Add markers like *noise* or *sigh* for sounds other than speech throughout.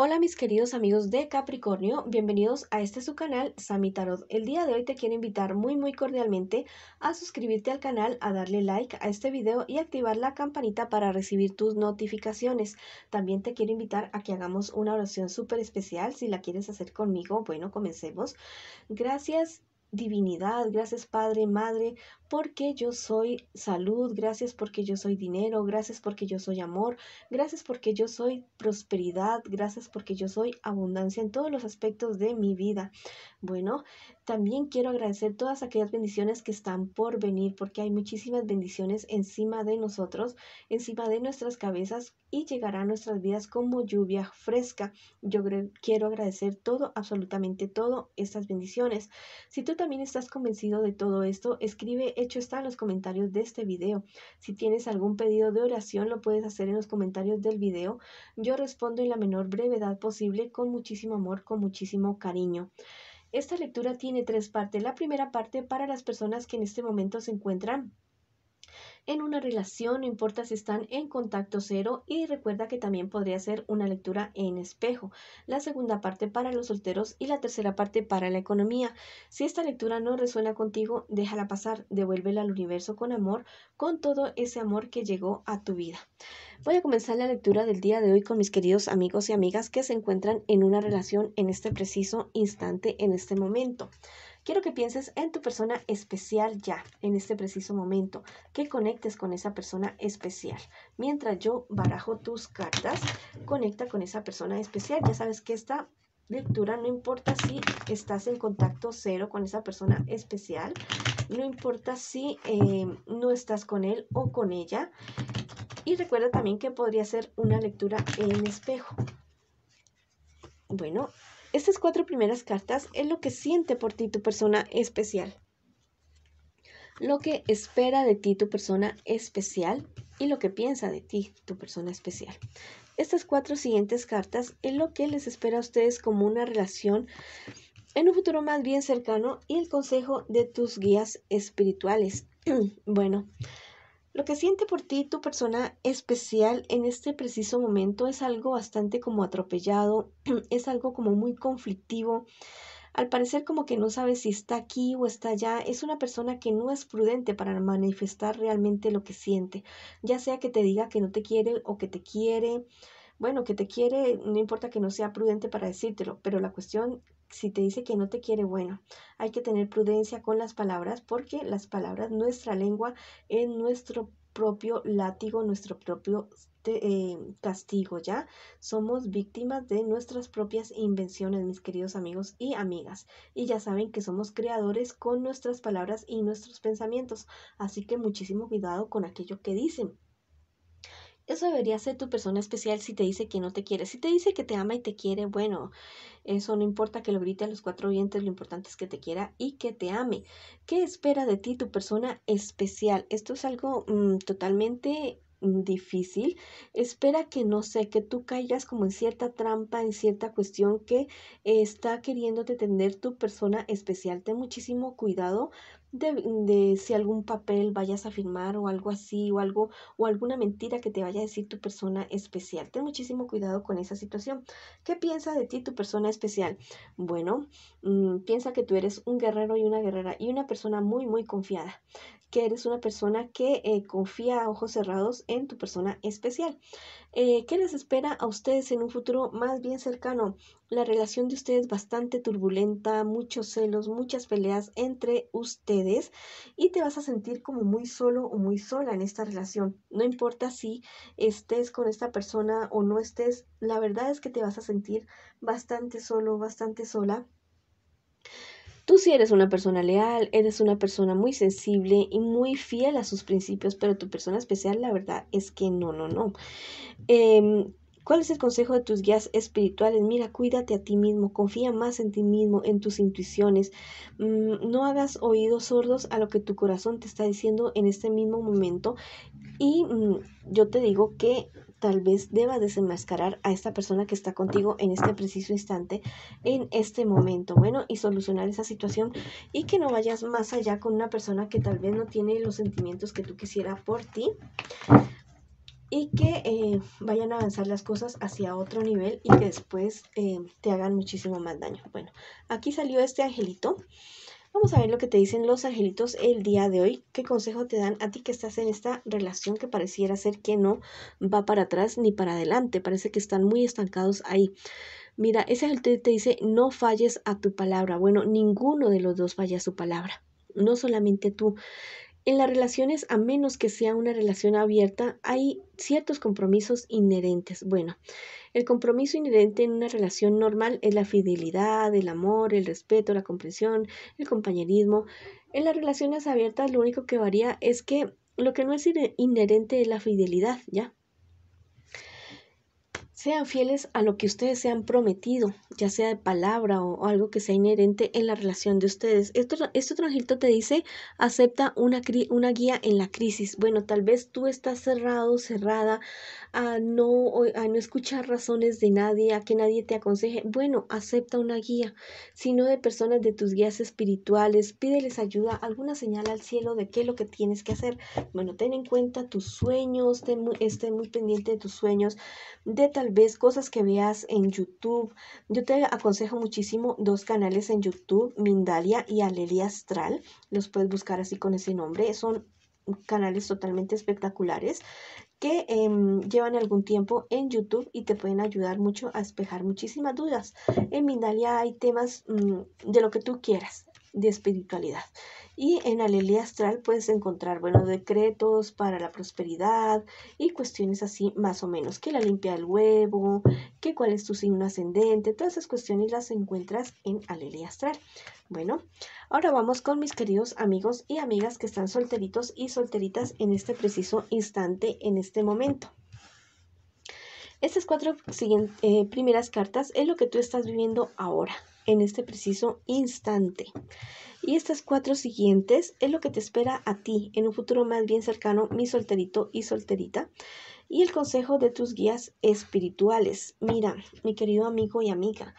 Hola mis queridos amigos de Capricornio, bienvenidos a este su canal Sami Tarot. El día de hoy te quiero invitar muy muy cordialmente a suscribirte al canal, a darle like a este video y activar la campanita para recibir tus notificaciones. También te quiero invitar a que hagamos una oración súper especial, si la quieres hacer conmigo, bueno, comencemos. Gracias divinidad, gracias Padre, Madre, porque yo soy salud, gracias porque yo soy dinero, gracias porque yo soy amor, gracias porque yo soy prosperidad, gracias porque yo soy abundancia en todos los aspectos de mi vida. Bueno, también quiero agradecer todas aquellas bendiciones que están por venir, porque hay muchísimas bendiciones encima de nosotros, encima de nuestras cabezas y llegará a nuestras vidas como lluvia fresca. Yo quiero agradecer todo, absolutamente todo, estas bendiciones. Si tú también estás convencido de todo esto, escribe hecho está en los comentarios de este video. Si tienes algún pedido de oración, lo puedes hacer en los comentarios del video. Yo respondo en la menor brevedad posible con muchísimo amor, con muchísimo cariño. Esta lectura tiene tres partes. La primera parte para las personas que en este momento se encuentran en una relación, no importa si están en contacto cero y recuerda que también podría ser una lectura en espejo. La segunda parte para los solteros y la tercera parte para la economía. Si esta lectura no resuena contigo, déjala pasar, devuélvela al universo con amor, con todo ese amor que llegó a tu vida. Voy a comenzar la lectura del día de hoy con mis queridos amigos y amigas que se encuentran en una relación en este preciso instante, en este momento. Quiero que pienses en tu persona especial ya, en este preciso momento, que conectes con esa persona especial. Mientras yo barajo tus cartas, conecta con esa persona especial. Ya sabes que esta lectura no importa si estás en contacto cero con esa persona especial, no importa si eh, no estás con él o con ella. Y recuerda también que podría ser una lectura en espejo. Bueno, estas cuatro primeras cartas es lo que siente por ti tu persona especial, lo que espera de ti tu persona especial y lo que piensa de ti tu persona especial. Estas cuatro siguientes cartas es lo que les espera a ustedes como una relación en un futuro más bien cercano y el consejo de tus guías espirituales. *clears throat* bueno, lo que siente por ti tu persona especial en este preciso momento es algo bastante como atropellado, *clears throat* es algo como muy conflictivo. Al parecer como que no sabe si está aquí o está allá, es una persona que no es prudente para manifestar realmente lo que siente, ya sea que te diga que no te quiere o que te quiere, bueno, que te quiere, no importa que no sea prudente para decírtelo, pero la cuestión si te dice que no te quiere, bueno, hay que tener prudencia con las palabras porque las palabras, nuestra lengua es nuestro propio látigo, nuestro propio eh, castigo, ¿ya? Somos víctimas de nuestras propias invenciones, mis queridos amigos y amigas. Y ya saben que somos creadores con nuestras palabras y nuestros pensamientos, así que muchísimo cuidado con aquello que dicen eso debería ser tu persona especial si te dice que no te quiere. Si te dice que te ama y te quiere, bueno, eso no importa que lo grite a los cuatro vientos, lo importante es que te quiera y que te ame. ¿Qué espera de ti tu persona especial? Esto es algo mm, totalmente difícil, espera que no sé, que tú caigas como en cierta trampa, en cierta cuestión que está queriéndote tener tu persona especial. Ten muchísimo cuidado de, si algún papel vayas a firmar o algo así o algo o alguna mentira que te vaya a decir tu persona especial. Ten muchísimo cuidado con esa situación. ¿Qué piensa de ti tu persona especial? Bueno, mm, piensa que tú eres un guerrero y una guerrera y una persona muy muy confiada que eres una persona que eh, confía a ojos cerrados en tu persona especial. Eh, ¿Qué les espera a ustedes en un futuro más bien cercano? La relación de ustedes bastante turbulenta, muchos celos, muchas peleas entre ustedes y te vas a sentir como muy solo o muy sola en esta relación. No importa si estés con esta persona o no estés, la verdad es que te vas a sentir bastante solo, bastante sola. Tú sí eres una persona leal, eres una persona muy sensible y muy fiel a sus principios, pero tu persona especial, la verdad es que no, no, no. Em, ¿Cuál es el consejo de tus guías espirituales? Mira, cuídate a ti mismo, confía más en ti mismo, en tus intuiciones. Mm, no hagas oídos sordos a lo que tu corazón te está diciendo en este mismo momento. Y mm, yo te digo que tal vez deba desenmascarar a esta persona que está contigo en este preciso instante, en este momento, bueno, y solucionar esa situación y que no vayas más allá con una persona que tal vez no tiene los sentimientos que tú quisieras por ti y que eh, vayan a avanzar las cosas hacia otro nivel y que después eh, te hagan muchísimo más daño. Bueno, aquí salió este angelito. Vamos a ver lo que te dicen los angelitos el día de hoy. ¿Qué consejo te dan a ti que estás en esta relación que pareciera ser que no va para atrás ni para adelante? Parece que están muy estancados ahí. Mira, ese angelito te dice, no falles a tu palabra. Bueno, ninguno de los dos falla a su palabra no solamente tú en las relaciones, a menos que sea una relación abierta, hay ciertos compromisos inherentes. Bueno, el compromiso inherente en una relación normal es la fidelidad, el amor, el respeto, la comprensión, el compañerismo. En las relaciones abiertas lo único que varía es que lo que no es inherente es la fidelidad, ¿ya? Sean fieles a lo que ustedes se han prometido, ya sea de palabra o, algo que sea inherente en la relación de ustedes. Esto, este otro te dice, acepta una, una guía en la crisis. Bueno, tal vez tú estás cerrado, cerrada a no, a no escuchar razones de nadie, a que nadie te aconseje. Bueno, acepta una guía, sino de personas de tus guías espirituales. Pídeles ayuda, alguna señal al cielo de qué es lo que tienes que hacer. Bueno, ten en cuenta tus sueños, esté muy, muy pendiente de tus sueños, de tal ves cosas que veas en YouTube. Yo te aconsejo muchísimo dos canales en YouTube, Mindalia y Alelia Astral. Los puedes buscar así con ese nombre. Son canales totalmente espectaculares que em, llevan algún tiempo en YouTube y te pueden ayudar mucho a despejar muchísimas dudas. En Mindalia hay temas mm, de lo que tú quieras de espiritualidad. Y en Alelia Astral puedes encontrar, bueno, decretos para la prosperidad y cuestiones así más o menos, que la limpia del huevo, que cuál es tu signo ascendente, todas esas cuestiones las encuentras en Alelia Astral. Bueno, ahora vamos con mis queridos amigos y amigas que están solteritos y solteritas en este preciso instante, en este momento. Estas cuatro eh, primeras cartas es lo que tú estás viviendo ahora en este preciso instante. Y estas cuatro siguientes es lo que te espera a ti en un futuro más bien cercano, mi solterito y solterita. Y el consejo de tus guías espirituales. Mira, mi querido amigo y amiga,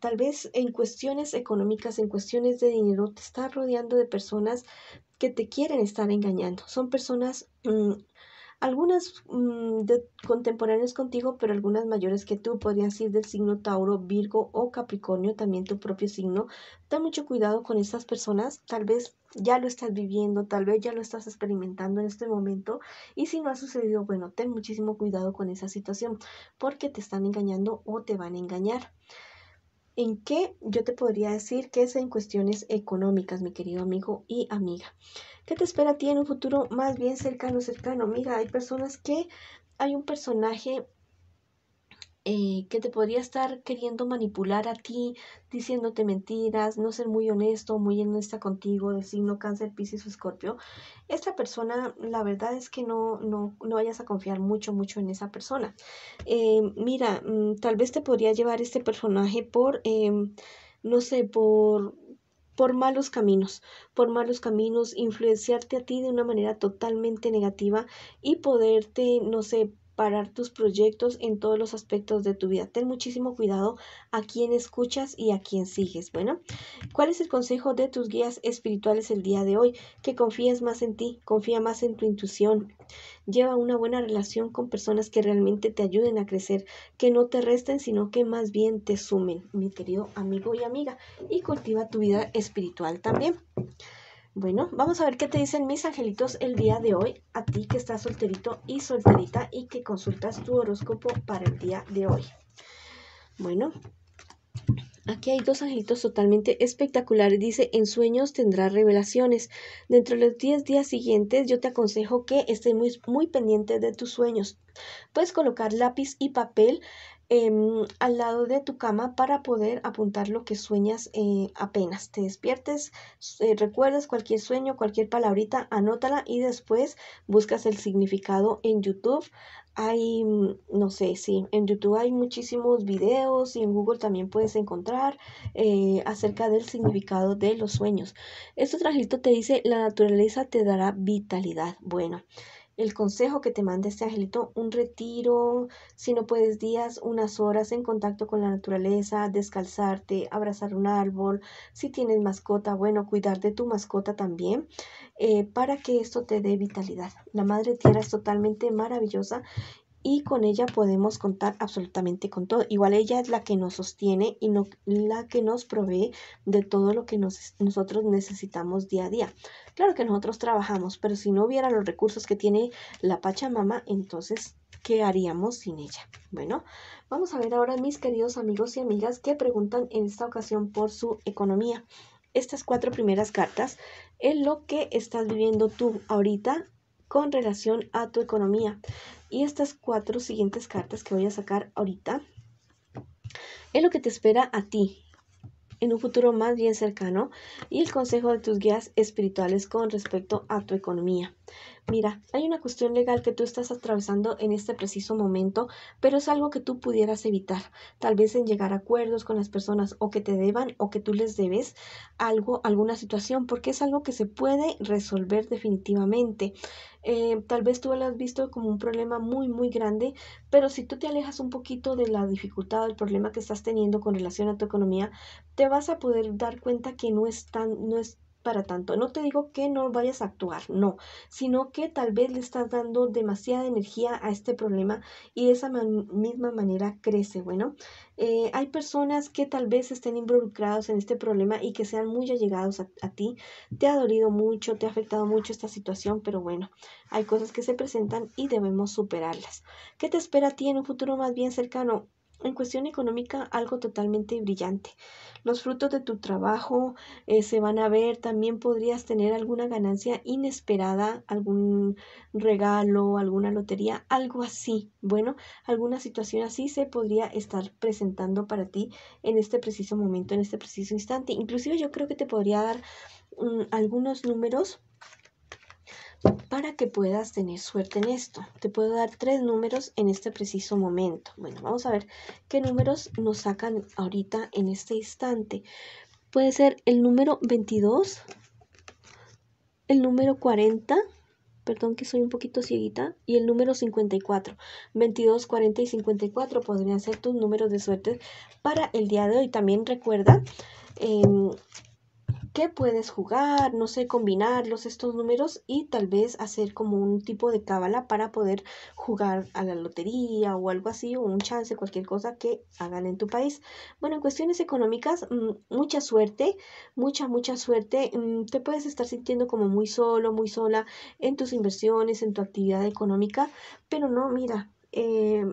tal vez en cuestiones económicas, en cuestiones de dinero, te estás rodeando de personas que te quieren estar engañando. Son personas mm, algunas mm, de, contemporáneas contigo, pero algunas mayores que tú, podrían ser del signo Tauro, Virgo o Capricornio, también tu propio signo. Ten mucho cuidado con estas personas, tal vez ya lo estás viviendo, tal vez ya lo estás experimentando en este momento y si no ha sucedido, bueno, ten muchísimo cuidado con esa situación porque te están engañando o te van a engañar en qué? yo te podría decir que es en cuestiones económicas, mi querido amigo y amiga. ¿Qué te espera a ti en un futuro más bien cercano, cercano? Amiga, hay personas que hay un personaje eh, que te podría estar queriendo manipular a ti, diciéndote mentiras, no ser muy honesto, muy honesta contigo, de signo cáncer, piscis o escorpio, esta persona, la verdad es que no, no, no vayas a confiar mucho, mucho en esa persona. Eh, mira, mm, tal vez te podría llevar este personaje por, em, no sé, por por malos caminos, por malos caminos, influenciarte a ti de una manera totalmente negativa y poderte, no sé, parar tus proyectos en todos los aspectos de tu vida. Ten muchísimo cuidado a quien escuchas y a quién sigues. Bueno, ¿cuál es el consejo de tus guías espirituales el día de hoy? Que confíes más en ti, confía más en tu intuición. Lleva una buena relación con personas que realmente te ayuden a crecer, que no te resten, sino que más bien te sumen, mi querido amigo y amiga, y cultiva tu vida espiritual también. Bueno, vamos a ver qué te dicen mis angelitos el día de hoy, a ti que estás solterito y solterita y que consultas tu horóscopo para el día de hoy. Bueno, Aquí hay dos angelitos totalmente espectaculares. Dice, en sueños tendrás revelaciones. Dentro de los 10 días siguientes yo te aconsejo que estés muy, muy pendiente de tus sueños. Puedes colocar lápiz y papel Em, al lado de tu cama para poder apuntar lo que sueñas eh, apenas te despiertes. Eh, recuerdas cualquier sueño, cualquier palabrita, anótala y después buscas el significado en YouTube. Hay, mm, no sé, si en YouTube hay muchísimos videos y en Google también puedes encontrar eh, acerca del significado de los sueños. Este trajito te dice, la naturaleza te dará vitalidad. Bueno el consejo que te manda este angelito, un retiro, si no puedes días, unas horas en contacto con la naturaleza, descalzarte, abrazar un árbol, si tienes mascota, bueno, cuidar de tu mascota también, eh, para que esto te dé vitalidad. La Madre Tierra es totalmente maravillosa y con ella podemos contar absolutamente con todo. Igual ella es la que nos sostiene y no, la que nos provee de todo lo que nosotros necesitamos día a día. Claro que nosotros trabajamos, pero si no hubiera los recursos que tiene la Pachamama, entonces, ¿qué haríamos sin ella? Bueno, vamos a ver ahora mis queridos amigos y amigas que preguntan en esta ocasión por su economía. Estas cuatro primeras cartas es lo que estás viviendo tú ahorita con relación a tu economía. Y estas cuatro siguientes cartas que voy a sacar ahorita es lo que te espera a ti en un futuro más bien cercano y el consejo de tus guías espirituales con respecto a tu economía mira, hay una cuestión legal que tú estás atravesando en este preciso momento, pero es algo que tú pudieras evitar, tal vez en llegar a acuerdos con las personas o que te deban o que tú les debes algo, alguna situación, porque es algo que se puede resolver definitivamente. Eh, tal vez tú lo has visto como un problema muy, muy grande, pero si tú te alejas un poquito de la dificultad o el problema que estás teniendo con relación a tu economía, te vas a poder dar cuenta que no es tan, no es para tanto. No te digo que no vayas a actuar, no, sino que tal vez le estás dando demasiada energía a este problema y de esa misma manera crece. Bueno, eh, hay personas que tal vez estén involucrados en este problema y que sean muy allegados a ti. Te ha dolido mucho, te ha afectado mucho esta situación, pero bueno, hay cosas que se presentan y debemos superarlas. ¿Qué te espera a ti en un futuro más bien cercano? en cuestión económica algo totalmente brillante. Los frutos de tu trabajo eh, se van a ver, también podrías tener alguna ganancia inesperada, algún regalo, alguna lotería, algo así. Bueno, alguna situación así se podría estar presentando para ti en este preciso momento, en este preciso instante. Inclusive yo creo que te podría dar mm, algunos números para que puedas tener suerte en esto. Te puedo dar tres números en este preciso momento. Bueno, vamos a ver qué números nos sacan ahorita en este instante. Puede ser el número 22, el número 40, perdón que soy un poquito cieguita, y el número 54. 22, 40 y 54 podrían ser tus números de suerte para el día de hoy. También recuerda... Em, que puedes jugar, no sé, combinarlos estos números y tal vez hacer como un tipo de cábala para poder jugar a la lotería o algo así, o un chance, cualquier cosa que hagan en tu país. Bueno, en cuestiones económicas, mm, mucha suerte, mucha, mucha suerte. Mm, te puedes estar sintiendo como muy solo, muy sola en tus inversiones, en tu actividad económica, pero no, mira. Eh,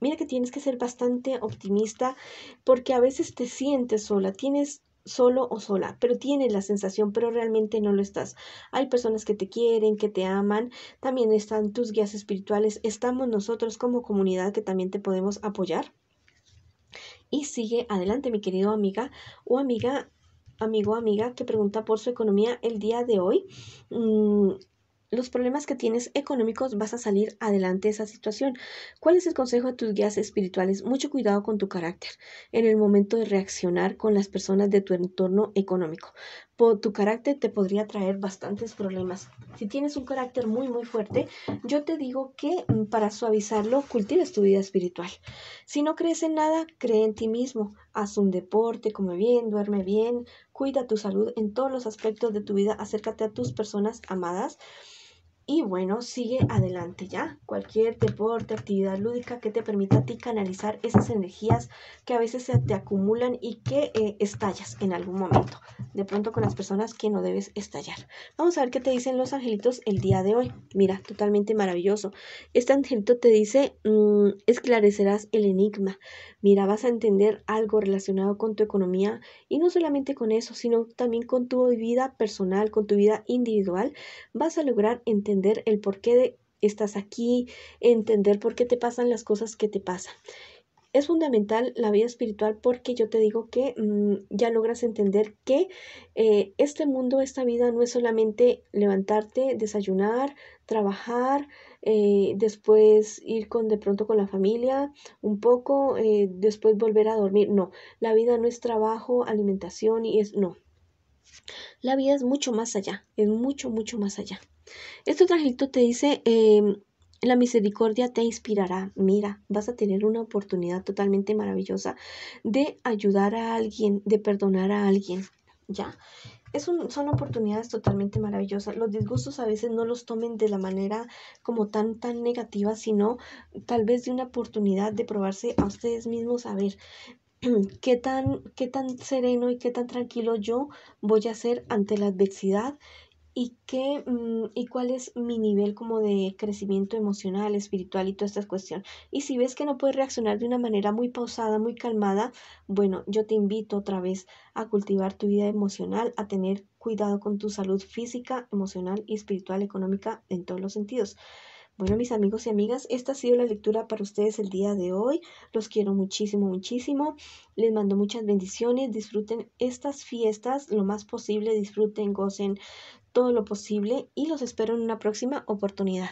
mira que tienes que ser bastante optimista porque a veces te sientes sola, tienes solo o sola, pero tienes la sensación, pero realmente no lo estás. Hay personas que te quieren, que te aman, también están tus guías espirituales, estamos nosotros como comunidad que también te podemos apoyar. Y sigue adelante, mi querido amiga o amiga, amigo, amiga, que pregunta por su economía el día de hoy. Mm, los problemas que tienes económicos vas a salir adelante de esa situación. ¿Cuál es el consejo de tus guías espirituales? Mucho cuidado con tu carácter en el momento de reaccionar con las personas de tu entorno económico. Por tu carácter te podría traer bastantes problemas. Si tienes un carácter muy muy fuerte, yo te digo que mm, para suavizarlo cultives tu vida espiritual. Si no crees en nada, cree en ti mismo. Haz un deporte, come bien, duerme bien, Cuida tu salud en todos los aspectos de tu vida. Acércate a tus personas amadas. Y bueno, sigue adelante ya. Cualquier deporte, actividad lúdica que te permita a ti canalizar esas energías que a veces se te acumulan y que eh, estallas en algún momento. De pronto con las personas que no debes estallar. Vamos a ver qué te dicen los angelitos el día de hoy. Mira, totalmente maravilloso. Este angelito te dice, mm, esclarecerás el enigma. Mira, vas a entender algo relacionado con tu economía y no solamente con eso, sino también con tu vida personal, con tu vida individual. Vas a lograr entender entender el por qué estás aquí, entender por qué te pasan las cosas que te pasan. Es fundamental la vida espiritual porque yo te digo que mm, ya logras entender que eh, este mundo, esta vida no es solamente levantarte, desayunar, trabajar, eh, después ir con de pronto con la familia un poco, eh, después volver a dormir. No, la vida no es trabajo, alimentación y es no. La vida es mucho más allá, es mucho, mucho más allá. Este trajito te dice, em, la misericordia te inspirará. Mira, vas a tener una oportunidad totalmente maravillosa de ayudar a alguien, de perdonar a alguien. ¿Ya? Es son oportunidades totalmente maravillosas. Los disgustos a veces no los tomen de la manera como tan, tan negativa, sino tal vez de una oportunidad de probarse a ustedes mismos a ver *clears throat* qué tan, qué tan sereno y qué tan tranquilo yo voy a ser ante la adversidad y, qué, mm, y cuál es mi nivel como de crecimiento emocional, espiritual y toda esta cuestión. Y si ves que no puedes reaccionar de una manera muy pausada, muy calmada, bueno, yo te invito otra vez a cultivar tu vida emocional, a tener cuidado con tu salud física, emocional y espiritual, económica en todos los sentidos. Bueno, mis amigos y amigas, esta ha sido la lectura para ustedes el día de hoy. Los quiero muchísimo, muchísimo. Les mando muchas bendiciones. Disfruten estas fiestas lo más posible. Disfruten, gocen, todo lo posible y los espero en una próxima oportunidad.